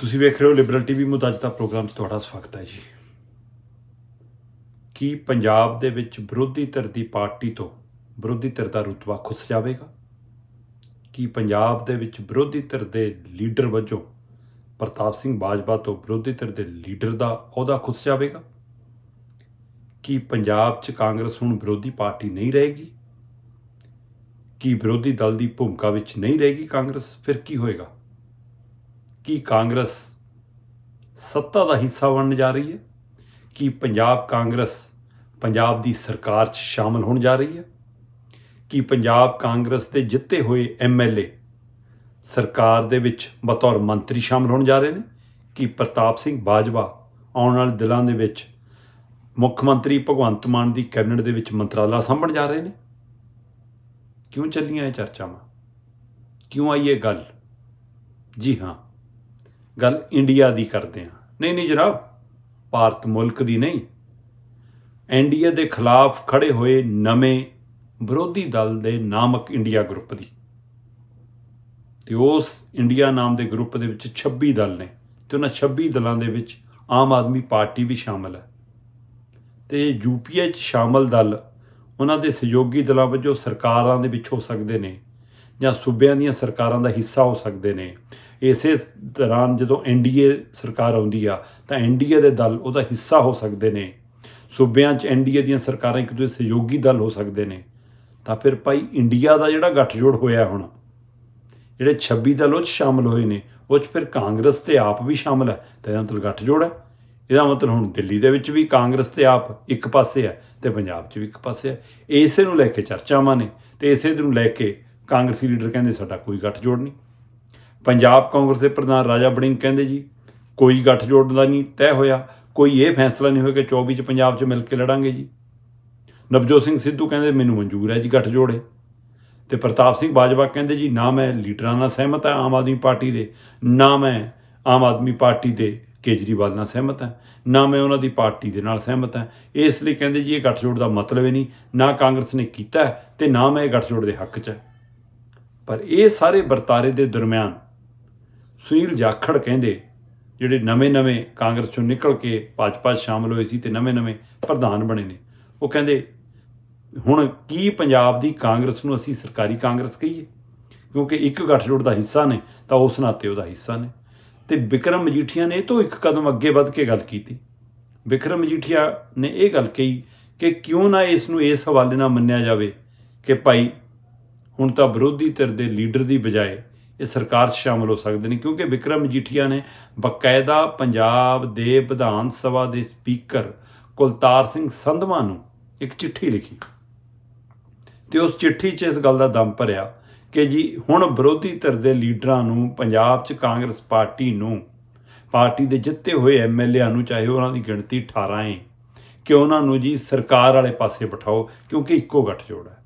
ਤੁਸੀਂ ਵੇਖ ਰਹੇ ਹੋ ਲਿਬਰਲ ਟੀਵੀ ਦਾ ਪ੍ਰੋਗਰਾਮ ਤੁਹਾਡਾ ਸਵਾਗਤ ਹੈ ਜੀ ਕੀ ਪੰਜਾਬ ਦੇ ਵਿੱਚ ਵਿਰੋਧੀ ਧਿਰ ਦੀ ਪਾਰਟੀ ਤੋਂ ਵਿਰੋਧੀ ਧਿਰ ਦਾ ਰੁਤਬਾ ਖੁੱਸ ਜਾਵੇਗਾ ਕੀ ਪੰਜਾਬ ਦੇ ਵਿੱਚ ਵਿਰੋਧੀ ਧਿਰ ਦੇ ਲੀਡਰ ਵਜੋਂ ਪ੍ਰਤਾਪ ਸਿੰਘ ਬਾਜਵਾ ਤੋਂ ਵਿਰੋਧੀ ਧਿਰ ਦੇ ਲੀਡਰ ਦਾ ਅਹੁਦਾ ਖੁੱਸ ਜਾਵੇਗਾ ਕੀ ਪੰਜਾਬ 'ਚ ਕਾਂਗਰਸ ਹੁਣ ਵਿਰੋਧੀ ਪਾਰਟੀ ਨਹੀਂ ਰਹੇਗੀ ਕੀ ਵਿਰੋਧੀ ਦਲ ਦੀ ਭੂਮਿਕਾ ਵਿੱਚ ਨਹੀਂ ਰਹੇਗੀ ਕਾਂਗਰਸ ਫਿਰ ਕੀ ਹੋਏਗਾ ਕੀ ਕਾਂਗਰਸ ਸੱਤਾ ਦਾ ਹਿੱਸਾ ਬਣਨ ਜਾ ਰਹੀ ਹੈ ਕੀ ਪੰਜਾਬ ਕਾਂਗਰਸ ਪੰਜਾਬ ਦੀ ਸਰਕਾਰ 'ਚ ਸ਼ਾਮਲ ਹੋਣ ਜਾ ਰਹੀ ਹੈ ਕੀ ਪੰਜਾਬ ਕਾਂਗਰਸ ਦੇ ਜਿੱਤੇ ਹੋਏ ਐਮਐਲਏ ਸਰਕਾਰ ਦੇ ਵਿੱਚ ਬਤੌਰ ਮੰਤਰੀ ਸ਼ਾਮਲ ਹੋਣ ਜਾ ਰਹੇ ਨੇ ਕੀ ਪ੍ਰਤਾਪ ਸਿੰਘ ਬਾਜਵਾ ਆਉਣ ਵਾਲੇ ਦਿਲਾਂ ਦੇ ਵਿੱਚ ਮੁੱਖ ਮੰਤਰੀ ਭਗਵੰਤ ਮਾਨ ਦੀ ਕੈਬਨਿਟ ਦੇ ਵਿੱਚ ਮੰਤਰਾਲਾ ਸੰਭਣ ਜਾ ਰਹੇ ਨੇ ਕਿਉਂ ਚੱਲੀਆਂ ਇਹ ਚਰਚਾਵਾਂ ਕਿਉਂ ਆਈ ਇਹ ਗੱਲ ਜੀ ਹਾਂ ਗੱਲ ਇੰਡੀਆ ਦੀ ਕਰਦੇ ਆ ਨਹੀਂ ਨਹੀਂ ਜਨਾਬ ਭਾਰਤ ਮੁਲਕ ਦੀ ਨਹੀਂ ਐਨਡੀਏ ਦੇ ਖਿਲਾਫ ਖੜੇ ਹੋਏ ਨਵੇਂ ਵਿਰੋਧੀ ਦਲ ਦੇ ਨਾਮਕ ਇੰਡੀਆ ਗਰੁੱਪ ਦੀ ਤੇ ਉਸ ਇੰਡੀਆ ਨਾਮ ਦੇ ਗਰੁੱਪ ਦੇ ਵਿੱਚ 26 ਦਲ ਨੇ ਤੇ ਉਹਨਾਂ 26 ਦਲਾਂ ਦੇ ਵਿੱਚ ਆਮ ਆਦਮੀ ਪਾਰਟੀ ਵੀ ਸ਼ਾਮਲ ਹੈ ਤੇ ਯੂਪੀਏ 'ਚ ਸ਼ਾਮਲ ਦਲ ਉਹਨਾਂ ਦੇ ਸਹਿਯੋਗੀ ਦਲਾਂ ਵਜੋਂ ਸਰਕਾਰਾਂ ਦੇ ਵਿੱਚ ਹੋ ਸਕਦੇ ਨੇ ਜਾਂ ਸੂਬਿਆਂ ਦੀਆਂ ਸਰਕਾਰਾਂ ਦਾ ਹਿੱਸਾ ਹੋ ਸਕਦੇ ਨੇ ਇਸੇ ਤਰ੍ਹਾਂ ਜਦੋਂ ਐਨਡੀਏ ਸਰਕਾਰ ਆਉਂਦੀ ਆ ਤਾਂ ਐਨਡੀਏ ਦੇ ਦਲ ਉਹਦਾ ਹਿੱਸਾ ਹੋ ਸਕਦੇ ਨੇ ਸੂਬਿਆਂ 'ਚ ਐਨਡੀਏ ਦੀਆਂ ਸਰਕਾਰਾਂ ਇੱਕ ਦੂਜੇ ਸਹਿਯੋਗੀ ਦਲ ਹੋ ਸਕਦੇ ਨੇ ਤਾਂ ਫਿਰ ਭਾਈ ਇੰਡੀਆ ਦਾ ਜਿਹੜਾ ਗੱਠਜੋੜ ਹੋਇਆ ਹੁਣ ਜਿਹੜੇ 26 ਦਲ ਉਹ ਸ਼ਾਮਲ ਹੋਏ ਨੇ ਉਹ 'ਚ ਫਿਰ ਕਾਂਗਰਸ ਤੇ ਆਪ ਵੀ ਸ਼ਾਮਲ ਹੈ ਤਾਂ ਇਹਦਾ ਮਤਲਬ ਗੱਠਜੋੜ ਹੈ ਇਹਦਾ ਮਤਲਬ ਹੁਣ ਦਿੱਲੀ ਦੇ ਵਿੱਚ ਵੀ ਕਾਂਗਰਸ ਤੇ ਆਪ ਇੱਕ ਪਾਸੇ ਹੈ ਤੇ ਪੰਜਾਬ 'ਚ ਵੀ ਇੱਕ ਪਾਸੇ ਹੈ ਇਸੇ ਨੂੰ ਲੈ ਕੇ ਚਰਚਾਵਾਂ ਨੇ ਤੇ ਇਸੇ ਨੂੰ ਲੈ ਕੇ ਕਾਂਗਰਸੀ ਲੀਡਰ ਕਹਿੰਦੇ ਸਾਡਾ ਕੋਈ ਗੱਠਜੋੜ ਨਹੀਂ ਪੰਜਾਬ ਕਾਂਗਰਸ ਦੇ ਪ੍ਰਧਾਨ ਰਾਜਾ ਬੜਿੰਗ ਕਹਿੰਦੇ ਜੀ ਕੋਈ ਗੱਠ ਜੋੜਨ ਦਾ ਨਹੀਂ ਤੈਅ ਹੋਇਆ ਕੋਈ ਇਹ ਫੈਸਲਾ ਨਹੀਂ ਹੋਇਆ ਕਿ 24 ਚ ਪੰਜਾਬ 'ਚ ਮਿਲ ਕੇ ਲੜਾਂਗੇ ਜੀ ਨਵਜੋਤ ਸਿੰਘ ਸਿੱਧੂ ਕਹਿੰਦੇ ਮੈਨੂੰ ਮਨਜ਼ੂਰ ਹੈ ਜੀ ਗੱਠ ਜੋੜੇ ਤੇ ਪ੍ਰਤਾਪ ਸਿੰਘ ਬਾਜਵਾ ਕਹਿੰਦੇ ਜੀ ਨਾ ਮੈਂ ਲੀਡਰਾਂ ਨਾਲ ਸਹਿਮਤ ਹਾਂ ਆਮ ਆਦਮੀ ਪਾਰਟੀ ਦੇ ਨਾ ਮੈਂ ਆਮ ਆਦਮੀ ਪਾਰਟੀ ਦੇ ਕੇਜਰੀਵਾਲ ਨਾਲ ਸਹਿਮਤ ਹਾਂ ਨਾ ਮੈਂ ਉਹਨਾਂ ਦੀ ਪਾਰਟੀ ਦੇ ਨਾਲ ਸਹਿਮਤ ਹਾਂ ਇਸ ਲਈ ਕਹਿੰਦੇ ਜੀ ਇਹ ਗੱਠ ਜੋੜ ਦਾ ਮਤਲਬ ਹੀ ਨਹੀਂ ਨਾ ਕਾਂਗਰਸ ਨੇ ਕੀਤਾ ਤੇ ਨਾ ਮੈਂ ਇਹ ਗੱਠ ਜੋੜ ਦੇ ਹੱਕ 'ਚ ਪਰ ਇਹ ਸਾਰੇ ਵਰਤਾਰੇ ਦੇ ਦਰਮਿਆਨ ਸੁਨੀਲ ਜਾਖੜ ਕਹਿੰਦੇ ਜਿਹੜੇ ਨਵੇਂ-ਨਵੇਂ ਕਾਂਗਰਸ ਚੋਂ ਨਿਕਲ ਕੇ ਭਾਜਪਾ ਸ਼ਾਮਲ ਹੋਏ ਸੀ ਤੇ ਨਵੇਂ-ਨਵੇਂ ਪ੍ਰਧਾਨ ਬਣੇ ਨੇ ਉਹ ਕਹਿੰਦੇ ਹੁਣ ਕੀ ਪੰਜਾਬ ਦੀ ਕਾਂਗਰਸ ਨੂੰ ਅਸੀਂ ਸਰਕਾਰੀ ਕਾਂਗਰਸ ਕਹੀਏ ਕਿਉਂਕਿ ਇੱਕ ਗੱਠਜੋੜ ਦਾ ਹਿੱਸਾ ਨੇ ਤਾਂ ਉਸ ਨਾਤੇ ਉਹਦਾ ਹਿੱਸਾ ਨੇ ਤੇ ਵਿਕਰਮ ਮਜੀਠੀਆ ਨੇ ਇਹ ਤੋਂ ਇੱਕ ਕਦਮ ਅੱਗੇ ਵੱਧ ਕੇ ਗੱਲ ਕੀਤੀ ਵਿਕਰਮ ਮਜੀਠੀਆ ਨੇ ਇਹ ਗੱਲ ਕਹੀ ਕਿ ਕਿਉਂ ਨਾ ਇਸ ਨੂੰ ਇਸ ਹਵਾਲੇ ਨਾਲ ਮੰਨਿਆ ਜਾਵੇ ਕਿ ਭਾਈ ਹੁਣ ਤਾਂ ਵਿਰੋਧੀ ਧਿਰ ਦੇ ਲੀਡਰ ਦੀ ਬਜਾਏ ਇਹ ਸਰਕਾਰ 'ਚ ਸ਼ਾਮਲ ਹੋ ਸਕਦੇ ਨੇ ਕਿਉਂਕਿ ਵਿਕਰਮ ਜੀਠੀਆ ਨੇ ਬਕਾਇਦਾ ਪੰਜਾਬ ਦੇ ਵਿਧਾਨ ਸਭਾ ਦੇ ਸਪੀਕਰ ਕੁਲਤਾਰ ਸਿੰਘ ਸੰਧਵਾ ਨੂੰ ਇੱਕ ਚਿੱਠੀ ਲਿਖੀ ਤੇ ਉਸ ਚਿੱਠੀ 'ਚ ਇਸ ਗੱਲ ਦਾ ਦਮ ਭਰਿਆ ਕਿ ਜੀ ਹੁਣ ਵਿਰੋਧੀ ਧਿਰ ਦੇ ਲੀਡਰਾਂ ਨੂੰ ਪੰਜਾਬ 'ਚ ਕਾਂਗਰਸ ਪਾਰਟੀ ਨੂੰ ਪਾਰਟੀ ਦੇ ਜਿੱਤੇ ਹੋਏ ਐਮਐਲਏਆਂ ਨੂੰ ਚਾਹੇ ਉਹਨਾਂ ਦੀ ਗਿਣਤੀ 18 ਹੈ ਕਿ ਉਹਨਾਂ ਨੂੰ ਜੀ ਸਰਕਾਰ ਵਾਲੇ ਪਾਸੇ ਬਿਠਾਓ ਕਿਉਂਕਿ ਇੱਕੋ ਜੋੜ ਹੈ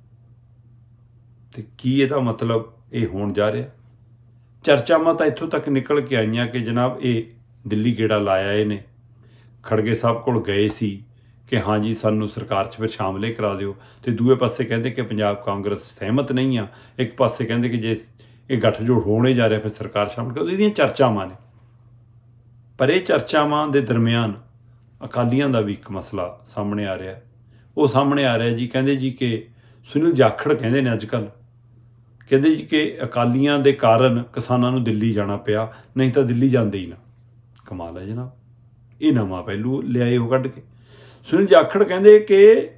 ਤੇ ਕੀ ਇਹਦਾ ਮਤਲਬ ਇਹ ਹੋਣ ਜਾ ਰਿਹਾ ਚਰਚਾਵਾਂ ਤਾਂ ਇੱਥੋਂ ਤੱਕ ਨਿਕਲ ਕੇ ਆਈਆਂ ਕਿ ਜਨਾਬ ਇਹ ਦਿੱਲੀ ਗੇੜਾ ਲਾਇਆ ਇਹਨੇ ਖੜਗੇ ਸਾਹਿਬ ਕੋਲ ਗਏ ਸੀ ਕਿ ਹਾਂਜੀ ਸਾਨੂੰ ਸਰਕਾਰ 'ਚ ਫਿਰ ਸ਼ਾਮਲੇ ਕਰਾ ਦਿਓ ਤੇ ਦੂਏ ਪਾਸੇ ਕਹਿੰਦੇ ਕਿ ਪੰਜਾਬ ਕਾਂਗਰਸ ਸਹਿਮਤ ਨਹੀਂ ਆ ਇੱਕ ਪਾਸੇ ਕਹਿੰਦੇ ਕਿ ਜੇ ਇਹ ਗੱਠਜੋੜ ਹੋਣੇ ਜਾ ਰਿਹਾ ਫਿਰ ਸਰਕਾਰ ਸ਼ਾਮਲ ਕਰੋ ਇਹਦੀਆਂ ਚਰਚਾਵਾਂ ਨੇ ਪਰ ਇਹ ਚਰਚਾਵਾਂ ਦੇ ਦਰਮਿਆਨ ਅਕਾਲੀਆਂ ਦਾ ਵੀ ਇੱਕ ਮਸਲਾ ਸਾਹਮਣੇ ਆ ਰਿਹਾ ਉਹ ਸਾਹਮਣੇ ਆ ਰਿਹਾ ਜੀ ਕਹਿੰਦੇ ਜੀ ਕਿ ਸੁਨੀਲ ਜਾਖੜ ਕਹਿੰਦੇ ਨੇ ਅੱਜ ਕਹਿੰਦੇ ਜੀ ਕਿ ਅਕਾਲੀਆਂ ਦੇ ਕਾਰਨ ਕਿਸਾਨਾਂ ਨੂੰ ਦਿੱਲੀ ਜਾਣਾ ਪਿਆ ਨਹੀਂ ਤਾਂ ਦਿੱਲੀ ਜਾਂਦੇ ਹੀ ਨਾ ਕਮਾਲ ਹੈ ਜਨਾਬ ਇਹ ਨਵਾਂ ਪਹਿਲੂ ਲਿਆਏ ਹੋ ਕੱਢ ਕੇ ਸੁਨੀਲ ਜਾਖੜ ਕਹਿੰਦੇ ਕਿ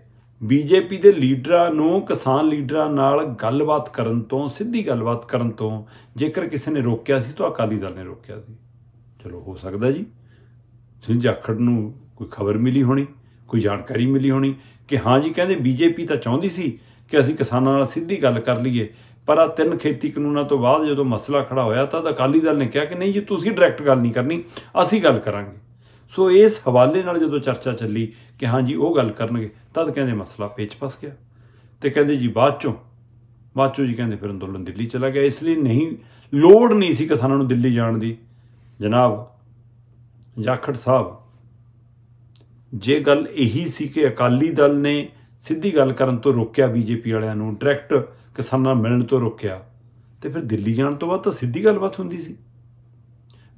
ਬੀਜੇਪੀ ਦੇ ਲੀਡਰਾਂ ਨੂੰ ਕਿਸਾਨ ਲੀਡਰਾਂ ਨਾਲ ਗੱਲਬਾਤ ਕਰਨ ਤੋਂ ਸਿੱਧੀ ਗੱਲਬਾਤ ਕਰਨ ਤੋਂ ਜੇਕਰ ਕਿਸੇ ਨੇ ਰੋਕਿਆ ਸੀ ਤਾਂ ਅਕਾਲੀ ਦਲ ਨੇ ਰੋਕਿਆ ਸੀ ਚਲੋ ਹੋ ਸਕਦਾ ਜੀ ਸੁਨੀਲ ਜਾਖੜ ਨੂੰ ਕੋਈ ਖਬਰ ਮਿਲੀ ਹੋਣੀ ਕੋਈ ਜਾਣਕਾਰੀ ਮਿਲੀ ਹੋਣੀ ਕਿ ਹਾਂ ਜੀ ਕਹਿੰਦੇ ਬੀਜੇਪੀ ਤਾਂ ਚਾਹੁੰਦੀ ਸੀ ਕਿ ਅਸੀਂ ਕਿਸਾਨਾਂ ਨਾਲ ਸਿੱਧੀ ਗੱਲ ਕਰ ਲਈਏ ਪਰ ਆ ਤਿੰਨ ਖੇਤੀ ਕਾਨੂੰਨਾਂ ਤੋਂ ਬਾਅਦ ਜਦੋਂ ਮਸਲਾ ਖੜਾ ਹੋਇਆ ਤਾਂ ਅਕਾਲੀ ਦਲ ਨੇ ਕਿਹਾ ਕਿ ਨਹੀਂ ਜੀ ਤੁਸੀਂ ਡਾਇਰੈਕਟ ਗੱਲ ਨਹੀਂ ਕਰਨੀ ਅਸੀਂ ਗੱਲ ਕਰਾਂਗੇ ਸੋ ਇਸ ਹਵਾਲੇ ਨਾਲ ਜਦੋਂ ਚਰਚਾ ਚੱਲੀ ਕਿ ਹਾਂ ਜੀ ਉਹ ਗੱਲ ਕਰਨਗੇ ਤਦ ਕਹਿੰਦੇ ਮਸਲਾ ਪੇਚ ਫਸ ਗਿਆ ਤੇ ਕਹਿੰਦੇ ਜੀ ਬਾਅਦ ਚੋਂ ਬਾਅਦ ਚੋਂ ਜੀ ਕਹਿੰਦੇ ਫਿਰ ਅੰਦੋਲਨ ਦਿੱਲੀ ਚਲਾ ਗਿਆ ਇਸ ਲਈ ਨਹੀਂ ਲੋੜ ਨਹੀਂ ਸੀ ਕਿਸਾਨਾਂ ਨੂੰ ਦਿੱਲੀ ਜਾਣ ਦੀ ਜਨਾਬ ਜਾਖੜ ਸਾਹਿਬ ਜੇ ਗੱਲ ਇਹੀ ਸੀ ਕਿ ਅਕਾਲੀ ਦਲ ਨੇ ਸਿੱਧੀ ਗੱਲ ਕਰਨ ਤੋਂ ਰੋਕਿਆ ਬੀਜੇਪੀ ਵਾਲਿਆਂ ਨੂੰ ਡਾਇਰੈਕਟ ਕਿਸਾਨਾਂ ਮਿਲਣ ਤੋਂ ਰੋਕਿਆ ਤੇ ਫਿਰ ਦਿੱਲੀ ਜਾਣ ਤੋਂ ਬਾਅਦ ਤਾਂ ਸਿੱਧੀ ਗੱਲਬਾਤ ਹੁੰਦੀ ਸੀ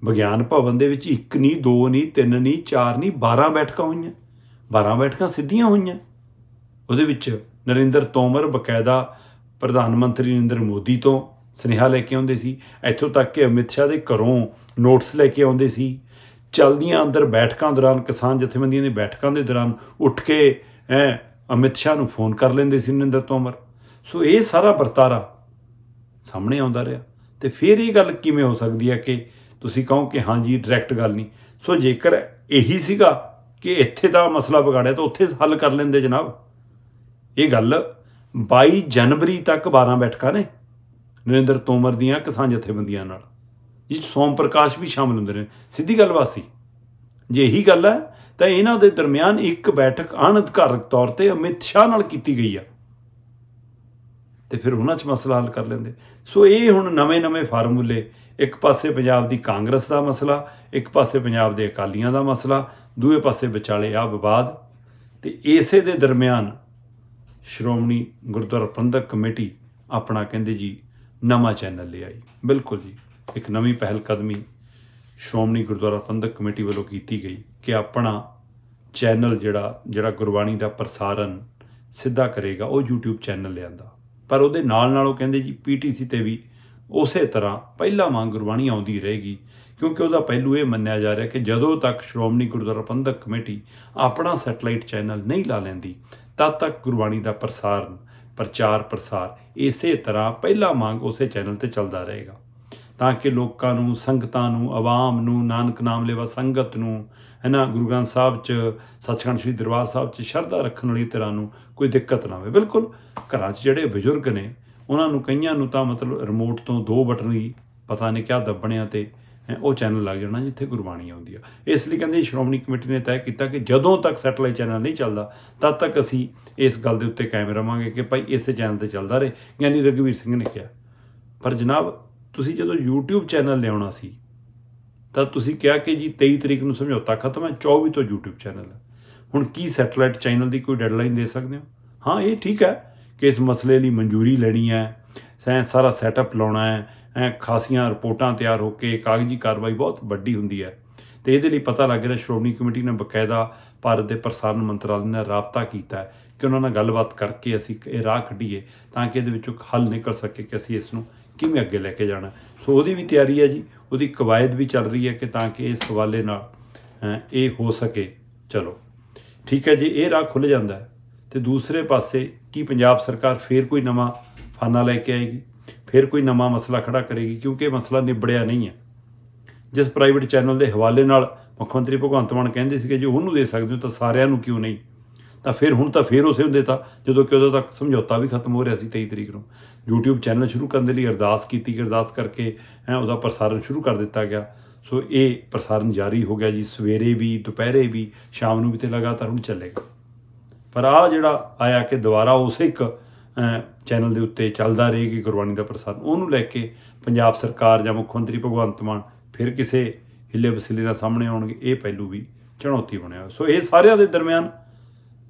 ਵਿਗਿਆਨ ਭਵਨ ਦੇ ਵਿੱਚ ਇੱਕ ਨਹੀਂ ਦੋ ਨਹੀਂ ਤਿੰਨ ਨਹੀਂ ਚਾਰ ਨਹੀਂ 12 ਬੈਠਕਾਂ ਹੋਈਆਂ 12 ਬੈਠਕਾਂ ਸਿੱਧੀਆਂ ਹੋਈਆਂ ਉਹਦੇ ਵਿੱਚ ਨਰਿੰਦਰ ਤੋਮਰ ਬਕਾਇਦਾ ਪ੍ਰਧਾਨ ਮੰਤਰੀ ਨਰਿੰਦਰ ਮੋਦੀ ਤੋਂ ਸਨੇਹਾ ਲੈ ਕੇ ਆਉਂਦੇ ਸੀ ਇੱਥੋਂ ਤੱਕ ਕਿ ਅਮਿਤ ਸ਼ਾਹ ਦੇ ਘਰੋਂ ਨੋਟਸ ਲੈ ਕੇ ਆਉਂਦੇ ਸੀ ਚਲਦੀਆਂ ਅੰਦਰ ਬੈਠਕਾਂ ਦੌਰਾਨ ਕਿਸਾਨ ਜਥੇਬੰਦੀਆਂ ਦੀ ਬੈਠਕਾਂ ਦੇ ਦੌਰਾਨ ਉੱਠ ਕੇ ਅਮਿਤ ਸ਼ਾਹ ਨੂੰ ਫੋਨ ਕਰ ਲੈਂਦੇ ਸੀ ਨਰਿੰਦਰ ਤੋਮਰ ਸੋ ਇਹ ਸਾਰਾ ਵਰਤਾਰਾ ਸਾਹਮਣੇ ਆਉਂਦਾ ਰਿਹਾ ਤੇ ਫਿਰ ਇਹ ਗੱਲ ਕਿਵੇਂ ਹੋ ਸਕਦੀ ਹੈ ਕਿ ਤੁਸੀਂ ਕਹੋ ਕਿ ਹਾਂ ਜੀ ਡਾਇਰੈਕਟ ਗੱਲ ਨਹੀਂ ਸੋ ਜੇਕਰ ਇਹੀ ਸੀਗਾ ਕਿ ਇੱਥੇ ਦਾ ਮਸਲਾ ਵਿਗਾੜਿਆ ਤਾਂ ਉੱਥੇ ਹੱਲ ਕਰ ਲੈਂਦੇ ਜਨਾਬ ਇਹ ਗੱਲ 22 ਜਨਵਰੀ ਤੱਕ 12 ਬੈਠਕਾਂ ਨੇ ਨਰਿੰਦਰ ਤੋਮਰ ਦੀਆਂ ਕਿਸਾਨ ਜਥੇਬੰਦੀਆਂ ਨਾਲ ਜਿਸ ਸੋਮ ਪ੍ਰਕਾਸ਼ ਵੀ ਸ਼ਾਮਲ ਹੁੰਦੇ ਨੇ ਸਿੱਧੀ ਗੱਲ ਵਾਸੀ ਜੇ ਇਹੀ ਗੱਲ ਹੈ ਤਾਂ ਇਹਨਾਂ ਦੇ ਦਰਮਿਆਨ ਇੱਕ ਬੈਠਕ ਅਣਅਧਿਕਾਰਕ ਤੌਰ ਤੇ ਅਮਿਤ ਸ਼ਾਹ ਨਾਲ ਕੀਤੀ ਗਈ ਆ ਤੇ ਫਿਰ ਉਹਨਾਂ 'ਚ ਮਸਲਾ ਹੱਲ ਕਰ ਲੈਂਦੇ ਸੋ ਇਹ ਹੁਣ ਨਵੇਂ-ਨਵੇਂ ਫਾਰਮੂਲੇ ਇੱਕ ਪਾਸੇ ਪੰਜਾਬ ਦੀ ਕਾਂਗਰਸ ਦਾ ਮਸਲਾ ਇੱਕ ਪਾਸੇ ਪੰਜਾਬ ਦੇ ਅਕਾਲੀਆਂ ਦਾ ਮਸਲਾ ਦੂਏ ਪਾਸੇ ਵਿਚਾਲੇ ਆ ਵਿਵਾਦ ਤੇ ਇਸੇ ਦੇ ਦਰਮਿਆਨ ਸ਼੍ਰੋਮਣੀ ਗੁਰਦੁਆਰਾ ਪ੍ਰਬੰਧਕ ਕਮੇਟੀ ਆਪਣਾ ਕਹਿੰਦੇ ਜੀ ਨਵਾਂ ਚੈਨਲ ਲੈ ਆਈ ਬਿਲਕੁਲ ਜੀ ਇੱਕ ਨਵੀਂ ਪਹਿਲ ਕਦਮੀ ਸ਼੍ਰੋਮਣੀ ਗੁਰਦੁਆਰਾ ਪ੍ਰਬੰਧਕ ਕਮੇਟੀ ਵੱਲੋਂ ਕੀਤੀ ਗਈ ਕਿ ਆਪਣਾ ਚੈਨਲ ਜਿਹੜਾ ਜਿਹੜਾ ਗੁਰਬਾਣੀ ਦਾ ਪ੍ਰਸਾਰਣ ਸਿੱਧਾ ਕਰੇਗਾ ਉਹ YouTube ਚੈਨਲ ਲਿਆਂਦਾ ਪਰ ਉਹਦੇ ਨਾਲ ਨਾਲ ਉਹ ਕਹਿੰਦੇ ਜੀ ਪੀਟੀਸੀ ਤੇ ਵੀ ਉਸੇ ਤਰ੍ਹਾਂ ਪਹਿਲਾ ਵਾਂਗ ਗੁਰਬਾਣੀ ਆਉਂਦੀ ਰਹੇਗੀ ਕਿਉਂਕਿ ਉਹਦਾ ਪਹਿਲੂ ਇਹ ਮੰਨਿਆ ਜਾ ਰਿਹਾ ਕਿ ਜਦੋਂ ਤੱਕ ਸ਼੍ਰੋਮਣੀ ਗੁਰਦੁਆਰਾ ਪ੍ਰਬੰਧਕ ਕਮੇਟੀ ਆਪਣਾ ਸੈਟਲਾਈਟ ਚੈਨਲ ਨਹੀਂ ਲਾ ਲੈਂਦੀ ਤਦ ਤੱਕ ਗੁਰਬਾਣੀ ਦਾ ਪ੍ਰਸਾਰ ਪ੍ਰਚਾਰ ਪ੍ਰਸਾਰ ਇਸੇ ਤਰ੍ਹਾਂ ਪਹਿਲਾ ਮੰਗ ਉਸੇ ਚੈਨਲ ਤੇ ਚੱਲਦਾ ਰਹੇਗਾ ਤਾਂ ਕਿ ਲੋਕਾਂ ਨੂੰ ਸੰਗਤਾਂ ਨੂੰ ਆਵਾਮ ਨੂੰ ਨਾਨਕ ਨਾਮ ਲੈਵਾ ਸੰਗਤ ਨੂੰ ਨਾ ਗੁਰੂ ਗ੍ਰੰਥ ਸਾਹਿਬ 'ਚ ਸਤਿਖੰਡ ਸ੍ਰੀ ਦਰਬਾਰ ਸਾਹਿਬ 'ਚ ਸ਼ਰਧਾ ਰੱਖਣ ਵਾਲੀ ਤਰ੍ਹਾਂ ਨੂੰ ਕੋਈ ਦਿੱਕਤ ਨਾ ਹੋਵੇ ਬਿਲਕੁਲ ਘਰਾਂ 'ਚ ਜਿਹੜੇ ਬਜ਼ੁਰਗ ਨੇ ਉਹਨਾਂ ਨੂੰ ਕਈਆਂ ਨੂੰ ਤਾਂ ਮਤਲਬ ਰਿਮੋਟ ਤੋਂ ਦੋ ਬਟਨ ਹੀ ਪਤਾ ਨਹੀਂ ਕਿਆ ਦੱਬਣਿਆ ਤੇ ਉਹ ਚੈਨਲ ਲੱਗ ਜਾਣਾ ਜਿੱਥੇ ਗੁਰਬਾਣੀ ਆਉਂਦੀ ਆ ਇਸ ਲਈ ਕਹਿੰਦੇ ਸ਼੍ਰੋਮਣੀ ਕਮੇਟੀ ਨੇ ਤੈਅ ਕੀਤਾ ਕਿ ਜਦੋਂ ਤੱਕ ਸੈਟਲਾਈਟ ਚੈਨਲ ਨਹੀਂ ਚੱਲਦਾ ਤਦ ਤੱਕ ਅਸੀਂ ਇਸ ਗੱਲ ਦੇ ਉੱਤੇ ਕਾਇਮ ਰਵਾਂਗੇ ਕਿ ਭਾਈ ਇਸੇ ਚੈਨਲ ਤੇ ਚੱਲਦਾ ਰਹੇ ਯਾਨੀ ਰਗਵੀਰ ਸਿੰਘ ਨੇ ਕਿਹਾ ਪਰ ਜਨਾਬ ਤੁਸੀਂ ਜਦੋਂ YouTube ਚੈਨਲ ਲਿਆਉਣਾ ਸੀ ਤਾਂ ਤੁਸੀਂ ਕਿਹਾ ਕਿ ਜੀ 23 ਤਰੀਕ ਨੂੰ ਸਮਝੌਤਾ ਖਤਮ ਹੈ 24 ਤੋਂ YouTube ਚੈਨਲ ਹੈ ਹੁਣ ਕੀ ਸੈਟੇਲਾਈਟ ਚੈਨਲ ਦੀ ਕੋਈ ਡੈਡਲਾਈਨ ਦੇ ਸਕਦੇ ਹੋ ਹਾਂ ਇਹ ਠੀਕ ਹੈ ਕਿ ਇਸ ਮਸਲੇ ਲਈ ਮਨਜ਼ੂਰੀ ਲੈਣੀ ਹੈ ਸੈਂ ਸਾਰਾ ਸੈਟਅਪ ਲਾਉਣਾ ਹੈ ਐ ਖਾਸੀਆਂ ਰਿਪੋਰਟਾਂ ਤਿਆਰ ਹੋ ਕੇ ਕਾਗਜ਼ੀ ਕਾਰਵਾਈ ਬਹੁਤ ਵੱਡੀ ਹੁੰਦੀ ਹੈ ਤੇ ਇਹਦੇ ਲਈ ਪਤਾ ਲੱਗ ਰਿਹਾ ਸ਼੍ਰੋਮਣੀ ਕਮੇਟੀ ਨੇ ਬਕਾਇਦਾ ਭਾਰਤ ਦੇ ਪ੍ਰਸਾਰਣ ਮੰਤਰਾਲੇ ਨਾਲ ਰਾਬਤਾ ਕੀਤਾ ਹੈ ਕਿ ਉਹਨਾਂ ਨਾਲ ਗੱਲਬਾਤ ਕਰਕੇ ਅਸੀਂ ਇਹ ਰਾਹ ਕੱਢੀਏ ਤਾਂ ਕਿ ਇਹਦੇ ਵਿੱਚੋਂ ਹੱਲ ਨਿਕਲ ਸਕੇ ਕਿ ਅਸੀਂ ਇਸ ਨੂੰ ਕਿਵੇਂ ਅੱਗੇ ਲੈ ਕੇ ਜਾਣਾ ਸੋ ਉਹਦੀ ਵੀ ਤਿਆਰੀ ਹੈ ਜੀ ਉਹਦੀ ਕਵਾਇਦ ਵੀ ਚੱਲ ਰਹੀ ਹੈ ਕਿ ਤਾਂ ਕਿ ਇਸ ਹਵਾਲੇ ਨਾਲ ਇਹ ਹੋ ਸਕੇ ਚਲੋ ਠੀਕ ਹੈ ਜੀ ਇਹ ਰਾਹ ਖੁੱਲ ਜਾਂਦਾ ਤੇ ਦੂਸਰੇ ਪਾਸੇ ਕੀ ਪੰਜਾਬ ਸਰਕਾਰ ਫੇਰ ਕੋਈ ਨਵਾਂ ਫਾਨਾ ਲੈ ਕੇ ਆਏਗੀ ਫੇਰ ਕੋਈ ਨਵਾਂ ਮਸਲਾ ਖੜਾ ਕਰੇਗੀ ਕਿਉਂਕਿ ਮਸਲਾ ਨਿਬੜਿਆ ਨਹੀਂ ਹੈ ਜਿਸ ਪ੍ਰਾਈਵੇਟ ਚੈਨਲ ਦੇ ਹਵਾਲੇ ਨਾਲ ਮੁੱਖ ਮੰਤਰੀ ਭਗਵੰਤ ਮਾਨ ਕਹਿੰਦੇ ਸੀ ਕਿ ਜੇ ਉਹਨੂੰ ਦੇ ਸਕਦੇ ਹੋ ਤਾਂ ਸਾਰਿਆਂ ਨੂੰ ਕਿਉਂ ਨਹੀਂ ਤਾਂ ਫਿਰ ਹੁਣ ਤਾਂ ਫੇਰ ਉਸੇ ਹੁੰਦੇ ਤਾਂ ਜਦੋਂ ਕਿ ਉਦੋਂ ਤੱਕ ਸਮਝੌਤਾ ਵੀ ਖਤਮ ਹੋ ਰਿਹਾ ਸੀ 23 ਤਰੀਕ ਨੂੰ YouTube ਚੈਨਲ ਸ਼ੁਰੂ ਕਰਨ ਦੇ ਲਈ ਅਰਦਾਸ ਕੀਤੀ ਅਰਦਾਸ ਕਰਕੇ ਹੈ ਉਹਦਾ ਪ੍ਰਸਾਰਣ ਸ਼ੁਰੂ ਕਰ ਦਿੱਤਾ ਗਿਆ ਸੋ ਇਹ ਪ੍ਰਸਾਰਣ ਜਾਰੀ ਹੋ ਗਿਆ ਜੀ ਸਵੇਰੇ ਵੀ ਦੁਪਹਿਰੇ ਵੀ ਸ਼ਾਮ ਨੂੰ ਵੀ ਤੇ ਲਗਾਤਾਰ ਹੁਣ ਚੱਲੇਗਾ ਪਰ ਆ ਜਿਹੜਾ ਆਇਆ ਕਿ ਦੁਬਾਰਾ ਉਸੇ ਇੱਕ ਚੈਨਲ ਦੇ ਉੱਤੇ ਚੱਲਦਾ ਰਹੇਗੀ ਗੁਰਬਾਣੀ ਦਾ ਪ੍ਰਸਾਰਣ ਉਹਨੂੰ ਲੈ ਕੇ ਪੰਜਾਬ ਸਰਕਾਰ ਜਾਂ ਮੁੱਖ ਮੰਤਰੀ ਭਗਵੰਤ ਮਾਨ ਫਿਰ ਕਿਸੇ ਹਿੱਲੇ ਵਸਿਲੇ ਨਾਲ ਸਾਹਮਣੇ ਆਉਣਗੇ ਇਹ ਪਹਿਲੂ ਵੀ ਚੁਣੌਤੀ ਬਣਿਆ ਸੋ ਇਹ ਸਾਰਿਆਂ ਦੇ ਦਰਮਿਆਨ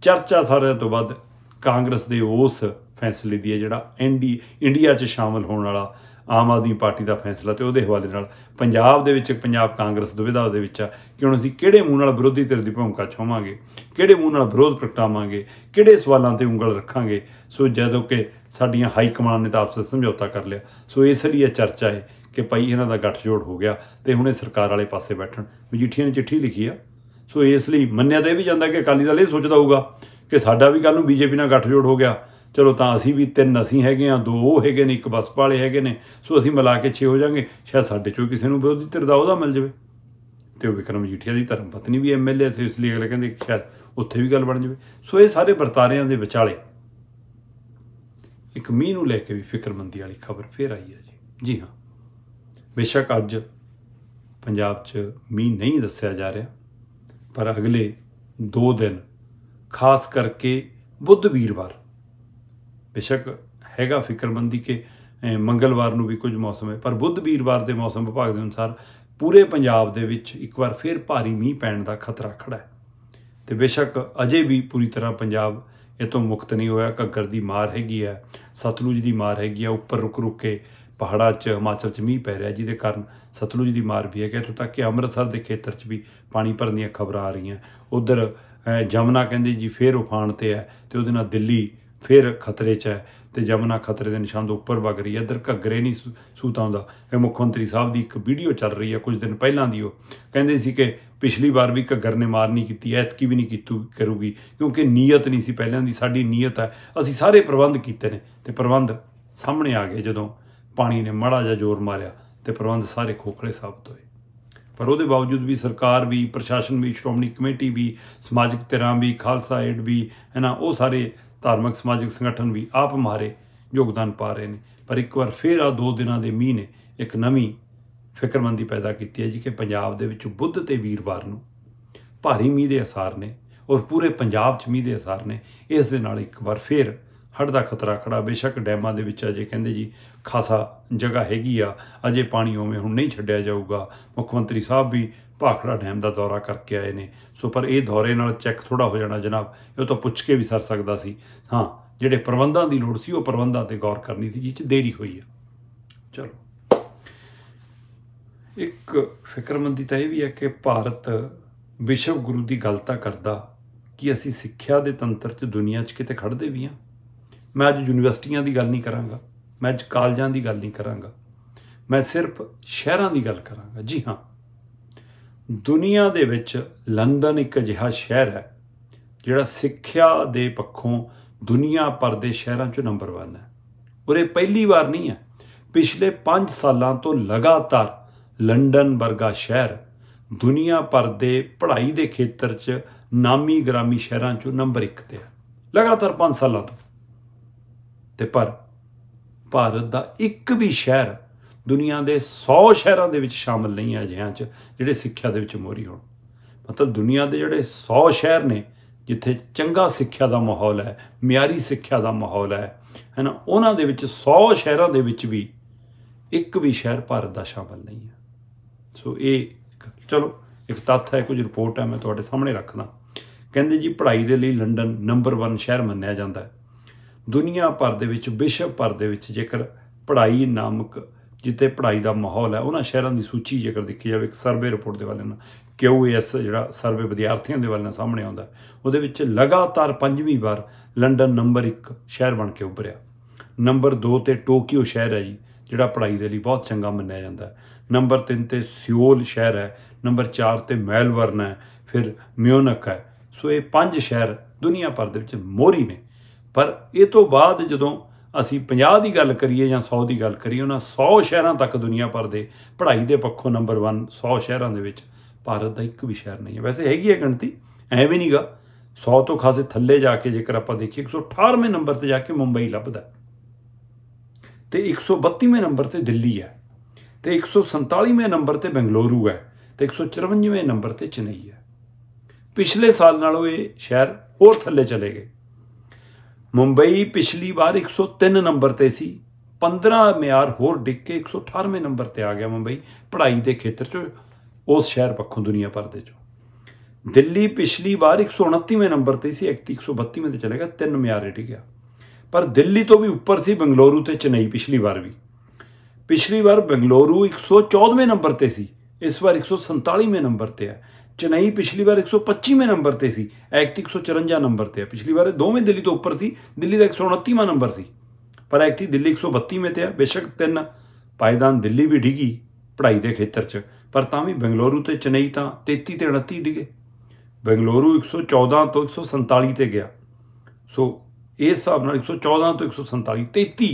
ਚਰਚਾ ਸਾਰਿਆਂ ਤੋਂ ਵੱਧ ਕਾਂਗਰਸ ਦੇ ਉਸ ਫੈਸਲੇ ਦੀ ਹੈ ਜਿਹੜਾ ਐਨਡੀ ਇੰਡੀਆ 'ਚ ਸ਼ਾਮਲ ਹੋਣ ਵਾਲਾ ਆਮ ਆਦਮੀ ਪਾਰਟੀ ਦਾ ਫੈਸਲਾ ਤੇ ਉਹਦੇ ਹਵਾਲੇ ਨਾਲ ਪੰਜਾਬ ਦੇ ਵਿੱਚ ਪੰਜਾਬ ਕਾਂਗਰਸ ਦੁਬਿਧਾ ਦੇ ਵਿੱਚ ਆ ਕਿ ਹੁਣ ਅਸੀਂ ਕਿਹੜੇ ਮੂੰਹ ਨਾਲ ਵਿਰੋਧੀ ਧਿਰ ਦੀ ਭੂਮਿਕਾ ਛੋਵਾਂਗੇ ਕਿਹੜੇ ਮੂੰਹ ਨਾਲ ਵਿਰੋਧ ਪ੍ਰਗਟਾਵਾਂਗੇ ਕਿਹੜੇ ਸਵਾਲਾਂ ਤੇ ਉਂਗਲ ਰੱਖਾਂਗੇ ਸੋ ਜਦੋਂ ਕਿ ਸਾਡੀਆਂ ਹਾਈ ਕਮਾਂਡ ਨੇ ਤਾਂ ਆਪਸ ਵਿੱਚ ਸਮਝੌਤਾ ਕਰ ਲਿਆ ਸੋ ਇਸ ਲਈ ਇਹ ਚਰਚਾ ਹੈ ਕਿ ਭਾਈ ਇਹਨਾਂ ਦਾ ਗੱਠਜੋੜ ਹੋ ਗਿਆ ਤੇ ਹੁਣ ਇਹ ਸਰਕਾਰ ਵਾਲੇ ਪਾਸੇ ਬੈਠਣ ਮਜੀਠੀਆਂ ਨੇ ਚਿੱਠੀ ਲਿਖੀ ਆ ਸੋ ਇਸ ਲਈ ਮੰਨਿਆ ਤਾਂ ਇਹ ਵੀ ਜਾਂਦਾ ਕਿ ਅਕਾਲੀ ਦਲ ਇਹ ਸੋਚਦਾ ਹੋਊਗਾ ਕਿ ਸਾਡਾ ਵੀ ਕੱਲ ਨੂੰ ਬੀਜੇਪੀ ਨਾਲ ਗੱਠਜੋੜ ਹੋ ਗਿਆ ਚਲੋ ਤਾਂ ਅਸੀਂ ਵੀ ਤਿੰਨ ਅਸੀਂ ਹੈਗੇ ਆ ਦੋ ਉਹ ਹੈਗੇ ਨੇ ਇੱਕ ਬਸ ਵਾਲੇ ਹੈਗੇ ਨੇ ਸੋ ਅਸੀਂ ਮਿਲਾ ਕੇ 6 ਹੋ ਜਾਾਂਗੇ ਸ਼ਾਇਦ ਸਾਡੇ ਚੋਂ ਕਿਸੇ ਨੂੰ ਵਿਰੋਧੀ ਧਿਰ ਦਾ ਉਹਦਾ ਮਿਲ ਜਾਵੇ ਤੇ ਉਹ ਵਿਕਰਮ ਜੀਠੀਆ ਦੀ ਧਰਮ ਪਤਨੀ ਵੀ ਐਮਐਲਏ ਸੀ ਇਸ ਲਈ ਅਗਲੇ ਕਹਿੰਦੇ ਸ਼ਾਇਦ ਉੱਥੇ ਵੀ ਗੱਲ ਬਣ ਜਾਵੇ ਸੋ ਇਹ ਸਾਰੇ ਵਰਤਾਰਿਆਂ ਦੇ ਵਿਚਾਲੇ ਇੱਕ ਮੀਂਹ ਨੂੰ ਲੈ ਕੇ ਵੀ ਫਿਕਰਮੰਦੀ ਵਾਲੀ ਖਬਰ ਫੇਰ ਆਈ ਹੈ ਜੀ ਜੀ ਹਾਂ ਬੇਸ਼ੱਕ ਅੱਜ ਪੰਜਾਬ 'ਚ ਮੀਂਹ ਨਹੀਂ ਦੱਸਿਆ ਜਾ ਰਿਹਾ ਪਰ ਅਗਲੇ 2 ਦਿਨ ਖਾਸ ਕਰਕੇ ਬੁੱਧ ਵੀਰਵਾਰ ਬੇਸ਼ੱਕ ਹੈਗਾ ਫਿਕਰਬੰਦੀ ਕਿ ਮੰਗਲਵਾਰ ਨੂੰ ਵੀ ਕੁਝ ਮੌਸਮ ਹੈ ਪਰ ਬੁੱਧ ਵੀਰਵਾਰ ਦੇ ਮੌਸਮ ਵਿਭਾਗ ਦੇ ਅਨੁਸਾਰ ਪੂਰੇ ਪੰਜਾਬ ਦੇ ਵਿੱਚ ਇੱਕ ਵਾਰ ਫਿਰ ਭਾਰੀ ਮੀਂਹ ਪੈਣ ਦਾ ਖਤਰਾ ਖੜਾ ਹੈ ਤੇ ਬੇਸ਼ੱਕ ਅਜੇ ਵੀ ਪੂਰੀ ਤਰ੍ਹਾਂ ਪੰਜਾਬ ਇਹ ਤੋਂ ਮੁਕਤ ਨਹੀਂ ਹੋਇਆ ਕੱਕਰ ਦੀ ਮਾਰ ਹੈਗੀ ਆ ਸਤਲੁਜ ਦੀ ਮਾਰ ਹੈਗੀ ਆ ਉੱਪਰ ਰੁਕ ਰੁਕ ਕੇ ਪਹਾੜਾਂ 'ਚ ਹਿਮਾਚਲ 'ਚ ਮੀਂਹ ਪੈ ਰਿਹਾ ਜਿਹਦੇ ਕਾਰਨ ਸਤਲੁਜ ਦੀ ਮਾਰ ਵੀ ਹੈ ਕਿ ਇਥੋਂ ਤੱਕ ਕਿ ਅੰਮ੍ਰਿਤਸਰ ਦੇ ਖੇਤਰ 'ਚ ਵੀ ਪਾਣੀ ਭਰਨ ਦੀਆਂ ਖਬਰਾਂ ਆ ਰਹੀਆਂ ਉਧਰ ਜਮਨਾ ਕਹਿੰਦੇ ਜੀ ਫੇਰ ਉਫਾਨ ਤੇ ਹੈ ਤੇ ਉਹਦੇ ਨਾਲ ਦਿੱਲੀ ਫਿਰ ਖਤਰੇ 'ਚ ਹੈ ਤੇ ਜਮਨਾ ਖਤਰੇ ਦੇ ਨਿਸ਼ਾਨ ਤੋਂ ਉੱਪਰ ਵਗ ਰਹੀ ਹੈ ਇਧਰ ਘੱਗਰੇ ਨਹੀਂ ਸੂਤਾਂ ਦਾ ਇਹ ਮੁੱਖ ਮੰਤਰੀ ਸਾਹਿਬ ਦੀ ਇੱਕ ਵੀਡੀਓ ਚੱਲ ਰਹੀ ਹੈ ਕੁਝ ਦਿਨ ਪਹਿਲਾਂ ਦੀ ਉਹ ਕਹਿੰਦੇ ਸੀ ਕਿ ਪਿਛਲੀ ਵਾਰ ਵੀ ਘੱਗਰ ਨੇ ਮਾਰ ਨਹੀਂ ਕੀਤੀ ਐਤਕੀ ਵੀ ਨਹੀਂ ਕੀਤੂ ਕਰੂਗੀ ਕਿਉਂਕਿ ਨੀਅਤ ਨਹੀਂ ਸੀ ਪਹਿਲਾਂ ਦੀ ਸਾਡੀ ਨੀਅਤ ਹੈ ਅਸੀਂ ਸਾਰੇ ਪ੍ਰਬੰਧ ਕੀਤੇ ਨੇ ਤੇ ਪ੍ਰਬੰਧ ਸਾਹਮਣੇ ਆ ਗਏ ਜਦੋਂ ਪਾਣੀ ਨੇ ਮੜਾ ਜਾ ਜ਼ੋਰ ਮਾਰਿਆ ਤੇ ਪ੍ਰਬੰਧ ਸਾਰੇ ਖੋਖਲੇ ਸਾਬਤ ਹੋਏ ਪਰ ਉਹਦੇ ਬਾਵਜੂਦ ਵੀ ਸਰਕਾਰ ਵੀ ਪ੍ਰਸ਼ਾਸਨ ਵੀ ਸ਼੍ਰੋਮਣੀ ਕਮੇਟੀ ਵੀ ਸਮਾਜਿਕ ਧਿਰਾਂ ਵੀ ਖਾਲਸਾ ਏਡ ਵੀ ਹੈ ਨਾ ਉਹ ਸਾਰੇ ਧਾਰਮਿਕ ਸਮਾਜਿਕ ਸੰਗਠਨ ਵੀ ਆਪ ਮਾਰੇ ਯੋਗਦਾਨ ਪਾ ਰਹੇ ਨੇ ਪਰ ਇੱਕ ਵਾਰ ਫੇਰ ਆ ਦੋ ਦਿਨਾਂ ਦੇ ਮੀਂਹ ਨੇ ਇੱਕ ਨਵੀਂ ਫਿਕਰਮੰਦੀ ਪੈਦਾ ਕੀਤੀ ਹੈ ਜੀ ਕਿ ਪੰਜਾਬ ਦੇ ਵਿੱਚ ਬੁੱਧ ਤੇ ਵੀਰਵਾਰ ਨੂੰ ਭਾਰੀ ਮੀਂਹ ਦੇ ਅਸਰ ਨੇ ਔਰ ਪੂਰੇ ਪੰਜਾਬ 'ਚ ਮੀਂਹ ਦੇ ਅਸਰ ਨੇ ਇਸ ਦੇ ਨਾਲ ਇੱਕ ਵਾਰ ਫੇਰ ਹੜ ਦਾ ਖਤਰਾ ਖੜਾ ਬੇਸ਼ੱਕ ਡੈਮਾਂ ਦੇ ਵਿੱਚ ਅਜੇ ਕਹਿੰਦੇ ਜੀ ਖਾਸਾ ਜਗ੍ਹਾ ਹੈਗੀ ਆ ਅਜੇ ਪਾਣੀ ਉਵੇਂ ਹੁਣ ਨਹੀਂ ਛੱਡਿਆ ਜਾਊਗਾ ਮੁੱਖ ਮੰਤਰੀ ਸਾਹਿਬ ਵੀ ਭਾਖੜਾ ਡੈਮ ਦਾ ਦੌਰਾ ਕਰਕੇ ਆਏ ਨੇ ਸੋ ਪਰ ਇਹ ਦੌਰੇ ਨਾਲ ਚੈੱਕ ਥੋੜਾ ਹੋ ਜਾਣਾ ਜਨਾਬ ਇਹ ਤਾਂ ਪੁੱਛ ਕੇ ਵੀ ਸਰ ਸਕਦਾ ਸੀ ਹਾਂ ਜਿਹੜੇ ਪ੍ਰਬੰਧਾਂ ਦੀ ਲੋੜ ਸੀ ਉਹ ਪ੍ਰਬੰਧਾਂ ਤੇ ਗੌਰ ਕਰਨੀ ਸੀ ਜਿੱਚ ਦੇਰੀ ਹੋਈ ਆ ਚਲੋ ਇੱਕ ਫਿਕਰਮੰਦੀ ਤਾਂ ਇਹ ਵੀ ਹੈ ਕਿ ਭਾਰਤ ਵਿਸ਼ਵ ਗੁਰੂ ਦੀ ਗੱਲ ਤਾਂ ਕਰਦਾ ਕਿ ਅਸੀਂ ਸਿੱਖਿਆ ਦੇ ਤੰਤਰ 'ਚ ਦੁਨੀਆ 'ਚ ਕਿਤੇ ਖੜਦੇ ਵੀ ਹਾਂ ਮੈਂ ਅੱਜ ਯੂਨੀਵਰਸਿਟੀਆਂ ਦੀ ਗੱਲ ਨਹੀਂ ਕਰਾਂਗਾ ਮੈਂ ਅੱਜ ਕਾਲਜਾਂ ਦੀ ਗੱਲ ਨਹੀਂ ਕਰਾਂਗਾ ਮੈਂ ਸਿਰਫ ਸ਼ਹਿਰਾਂ ਦੀ ਗੱਲ ਕਰਾਂਗਾ ਜੀ ਹਾਂ ਦੁਨੀਆ ਦੇ ਵਿੱਚ ਲੰਡਨ ਇੱਕ ਅਜਿਹਾ ਸ਼ਹਿਰ ਹੈ ਜਿਹੜਾ ਸਿੱਖਿਆ ਦੇ ਪੱਖੋਂ ਦੁਨੀਆ ਭਰ ਦੇ ਸ਼ਹਿਰਾਂ 'ਚੋਂ ਨੰਬਰ 1 ਹੈ ਉਰੇ ਪਹਿਲੀ ਵਾਰ ਨਹੀਂ ਹੈ ਪਿਛਲੇ 5 ਸਾਲਾਂ ਤੋਂ ਲਗਾਤਾਰ ਲੰਡਨ ਵਰਗਾ ਸ਼ਹਿਰ ਦੁਨੀਆ ਭਰ ਦੇ ਪੜ੍ਹਾਈ ਦੇ ਖੇਤਰ 'ਚ ਨਾਮੀ ਗ੍ਰਾਮੀ ਸ਼ਹਿਰਾਂ 'ਚੋਂ ਨੰਬਰ 1 ਤੇ ਹੈ ਲਗਾਤਾਰ 5 ਸਾਲਾਂ ਤੋਂ ਤੇ ਪਰ ਭਾਰਤ ਦਾ ਇੱਕ ਵੀ ਸ਼ਹਿਰ ਦੁਨੀਆ ਦੇ 100 ਸ਼ਹਿਰਾਂ ਦੇ ਵਿੱਚ ਸ਼ਾਮਲ ਨਹੀਂ ਹੈ ਜਿਹਾਂ 'ਚ ਜਿਹੜੇ ਸਿੱਖਿਆ ਦੇ ਵਿੱਚ ਮੋਹਰੀ ਹੋਣ ਮਤਲਬ ਦੁਨੀਆ ਦੇ ਜਿਹੜੇ 100 ਸ਼ਹਿਰ ਨੇ ਜਿੱਥੇ ਚੰਗਾ ਸਿੱਖਿਆ ਦਾ ਮਾਹੌਲ ਹੈ ਮਿਆਰੀ ਸਿੱਖਿਆ ਦਾ ਮਾਹੌਲ ਹੈ ਹੈਨਾ ਉਹਨਾਂ ਦੇ ਵਿੱਚ 100 ਸ਼ਹਿਰਾਂ ਦੇ ਵਿੱਚ ਵੀ ਇੱਕ ਵੀ ਸ਼ਹਿਰ ਭਾਰਤ ਦਾ ਸ਼ਾਮਲ ਨਹੀਂ ਹੈ ਸੋ ਇਹ ਚਲੋ ਇੱਕ ਤੱਥ ਹੈ ਕੁਝ ਰਿਪੋਰਟ ਹੈ ਮੈਂ ਤੁਹਾਡੇ ਸਾਹਮਣੇ ਰੱਖਦਾ ਕਹਿੰਦੇ ਜੀ ਪੜ੍ਹਾਈ ਦੇ ਲਈ ਲੰਡਨ ਨੰਬਰ 1 ਸ਼ਹਿਰ ਮੰਨਿਆ ਜਾਂਦਾ ਹੈ ਦੁਨੀਆ ਭਰ ਦੇ ਵਿੱਚ ਵਿਸ਼ਵ ਭਰ ਦੇ ਵਿੱਚ ਜੇਕਰ ਪੜ੍ਹਾਈ ਨਾਮਕ ਜਿੱਤੇ ਪੜ੍ਹਾਈ ਦਾ ਮਾਹੌਲ ਹੈ ਉਹਨਾਂ ਸ਼ਹਿਰਾਂ ਦੀ ਸੂਚੀ ਜੇਕਰ ਦੇਖੀ ਜਾਵੇ ਇੱਕ ਸਰਵੇ ਰਿਪੋਰਟ ਦੇ ਵਾਲੇ ਨਾਲ ਕਿਊਐਸ ਜਿਹੜਾ ਸਰਵੇ ਵਿਦਿਆਰਥੀਆਂ ਦੇ ਵਾਲੇ ਨਾਲ ਸਾਹਮਣੇ ਆਉਂਦਾ ਉਹਦੇ ਵਿੱਚ ਲਗਾਤਾਰ ਪੰਜਵੀਂ ਵਾਰ ਲੰਡਨ ਨੰਬਰ 1 ਸ਼ਹਿਰ ਬਣ ਕੇ ਉੱਭਰਿਆ ਨੰਬਰ 2 ਤੇ ਟੋਕੀਓ ਸ਼ਹਿਰ ਹੈ ਜੀ ਜਿਹੜਾ ਪੜ੍ਹਾਈ ਦੇ ਲਈ ਬਹੁਤ ਚੰਗਾ ਮੰਨਿਆ ਜਾਂਦਾ ਹੈ ਨੰਬਰ 3 ਤੇ ਸਿਓਲ ਸ਼ਹਿਰ ਹੈ ਨੰਬਰ 4 ਤੇ ਮੈਲਬਰਨ ਹੈ ਫਿਰ ਮਿਊਨਿਕ ਹੈ ਸੋ ਇਹ ਪੰਜ ਸ਼ਹਿਰ ਦੁਨੀਆ ਭਰ ਦੇ ਵਿੱਚ ਮੋਹਰੀ ਨੇ ਪਰ ਇਹ ਤੋਂ ਬਾਅਦ ਜਦੋਂ ਅਸੀਂ 50 ਦੀ ਗੱਲ ਕਰੀਏ ਜਾਂ 100 ਦੀ ਗੱਲ ਕਰੀਏ ਉਹਨਾਂ 100 ਸ਼ਹਿਰਾਂ ਤੱਕ ਦੁਨੀਆ ਭਰ ਦੇ ਪੜ੍ਹਾਈ ਦੇ ਪੱਖੋਂ ਨੰਬਰ 1 100 ਸ਼ਹਿਰਾਂ ਦੇ ਵਿੱਚ ਭਾਰਤ ਦਾ ਇੱਕ ਵੀ ਸ਼ਹਿਰ ਨਹੀਂ ਹੈ ਵੈਸੇ ਹੈਗੀ ਹੈ ਗਿਣਤੀ ਐਵੇਂ ਨਹੀਂਗਾ 100 ਤੋਂ ਖਾਸੇ ਥੱਲੇ ਜਾ ਕੇ ਜੇਕਰ ਆਪਾਂ ਦੇਖੀਏ 118ਵੇਂ ਨੰਬਰ ਤੇ ਜਾ ਕੇ ਮੁੰਬਈ ਲੱਭਦਾ ਤੇ 132ਵੇਂ ਨੰਬਰ ਤੇ ਦਿੱਲੀ ਹੈ ਤੇ 147ਵੇਂ ਨੰਬਰ ਤੇ ਬੰਗਲੌਰੂ ਹੈ ਤੇ 154ਵੇਂ ਨੰਬਰ ਤੇ ਚੇਨਈ ਹੈ ਪਿਛਲੇ ਸਾਲ ਨਾਲੋਂ ਇਹ ਸ਼ਹਿਰ ਹੋਰ ਥੱਲੇ ਚਲੇ ਗਏ ਮੁੰਬਈ ਪਿਛਲੀ ਵਾਰ 103 ਨੰਬਰ ਤੇ ਸੀ 15 ਮਿਆਰ ਹੋਰ ਡਿੱਗ ਕੇ 118ਵੇਂ ਨੰਬਰ ਤੇ ਆ ਗਿਆ ਮੁੰਬਈ ਪੜ੍ਹਾਈ ਦੇ ਖੇਤਰ 'ਚ ਉਸ ਸ਼ਹਿਰ ਪੱਖੋਂ ਦੁਨੀਆ ਭਰ ਦੇ 'ਚ ਦਿੱਲੀ ਪਿਛਲੀ ਵਾਰ 129ਵੇਂ ਨੰਬਰ ਤੇ ਸੀ 132ਵੇਂ ਤੇ ਚਲੇ ਗਿਆ 3 ਮਿਆਰ ਰੇਟ ਗਿਆ ਪਰ ਦਿੱਲੀ ਤੋਂ ਵੀ ਉੱਪਰ ਸੀ ਬੰਗਲੌਰੂ ਤੇ ਚੇਨਈ ਪਿਛਲੀ ਵਾਰ ਵੀ ਪਿਛਲੀ ਵਾਰ ਬੰਗਲੌਰੂ 114ਵੇਂ ਨੰਬਰ ਤੇ ਸੀ ਇਸ ਵਾਰ 147ਵੇਂ ਨੰਬਰ ਤੇ ਹੈ ਚੇਨਈ ਪਿਛਲੀ ਵਾਰ 125ਵੇਂ ਨੰਬਰ ਤੇ ਸੀ ਐਕਟ 154 ਨੰਬਰ ਤੇ ਆ ਪਿਛਲੀ ਵਾਰ ਦੋਵੇਂ ਦਿੱਲੀ ਤੋਂ ਉੱਪਰ ਸੀ ਦਿੱਲੀ ਦਾ 129ਵਾਂ ਨੰਬਰ ਸੀ ਪਰ ਐਕਟ ਦਿੱਲੀ 132ਵੇਂ ਤੇ ਆ ਬੇਸ਼ੱਕ ਤਿੰਨ ਪਾਇਦਾਨ ਦਿੱਲੀ ਵੀ ਡਿੱਗੀ ਪੜ੍ਹਾਈ ਦੇ ਖੇਤਰ 'ਚ ਪਰ ਤਾਂ ਵੀ ਬੰਗਲੌਰੂ ਤੇ ਚੇਨਈ ਤਾਂ 33 ਤੇ 29 ਡਿੱਗੇ ਬੰਗਲੌਰੂ 114 ਤੋਂ 147 ਤੇ ਗਿਆ ਸੋ ਇਸ ਹਿਸਾਬ ਨਾਲ 114 ਤੋਂ 147 33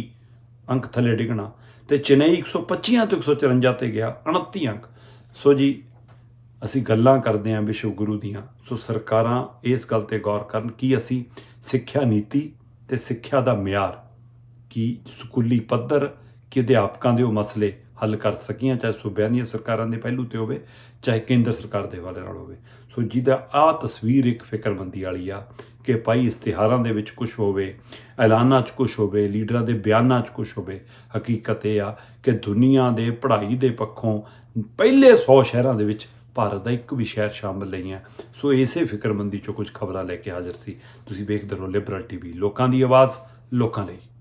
ਅੰਕ ਥੱਲੇ ਡਿੱਗਣਾ ਤੇ ਚੇਨਈ 125 ਤੋਂ 154 ਤੇ ਗਿਆ 29 ਅੰਕ ਸੋ ਜੀ ਅਸੀਂ ਗੱਲਾਂ ਕਰਦੇ ਹਾਂ ਵਿਸ਼ਵ ਗੁਰੂ ਦੀਆਂ ਸੋ ਸਰਕਾਰਾਂ ਇਸ ਗੱਲ ਤੇ ਗੌਰ ਕਰਨ ਕਿ ਅਸੀਂ ਸਿੱਖਿਆ ਨੀਤੀ ਤੇ ਸਿੱਖਿਆ ਦਾ ਮਿਆਰ ਕੀ ਸਕੂਲੀ ਪੱਧਰ ਕਿ ਅਧਿਆਪਕਾਂ ਦੇ ਉਹ ਮਸਲੇ ਹੱਲ ਕਰ ਸਕੀਆਂ ਚਾਹੇ ਸੂਬਿਆਂ ਦੀਆਂ ਸਰਕਾਰਾਂ ਦੇ ਪਹਿਲੂ ਤੇ ਹੋਵੇ ਚਾਹੇ ਕੇਂਦਰ ਸਰਕਾਰ ਦੇ ਵਾਲੇ ਨਾਲ ਹੋਵੇ ਸੋ ਜਿਹਦਾ ਆ ਤਸਵੀਰ ਇੱਕ ਫਿਕਰਮੰਦੀ ਵਾਲੀ ਆ ਕਿ ਭਾਈ ਇਸ਼ਤਿਹਾਰਾਂ ਦੇ ਵਿੱਚ ਕੁਝ ਹੋਵੇ ਐਲਾਨਾਂ 'ਚ ਕੁਝ ਹੋਵੇ ਲੀਡਰਾਂ ਦੇ ਬਿਆਨਾਂ 'ਚ ਕੁਝ ਹੋਵੇ ਹਕੀਕਤ ਇਹ ਆ ਕਿ ਦੁਨੀਆ ਦੇ ਪੜ੍ਹਾਈ ਦੇ ਪੱਖੋਂ ਪਹਿਲੇ 100 ਸ਼ਹਿਰਾਂ ਦੇ ਵਿੱਚ ਭਾਰਤ ਦਾ ਇੱਕ ਵੀ ਸ਼ਹਿਰ ਸ਼ਾਮਲ ਨਹੀਂ ਹੈ ਸੋ ਇਸੇ ਫਿਕਰਮੰਦੀ ਚੋਂ ਕੁਝ ਖਬਰਾਂ ਲੈ ਕੇ ਹਾਜ਼ਰ ਸੀ ਤੁਸੀਂ ਵੇਖਦੇ ਰਹੋ ਲਿਬਰਲ ਟੀਵੀ ਲੋਕਾਂ ਦੀ ਆਵਾਜ਼ ਲੋਕਾਂ ਲਈ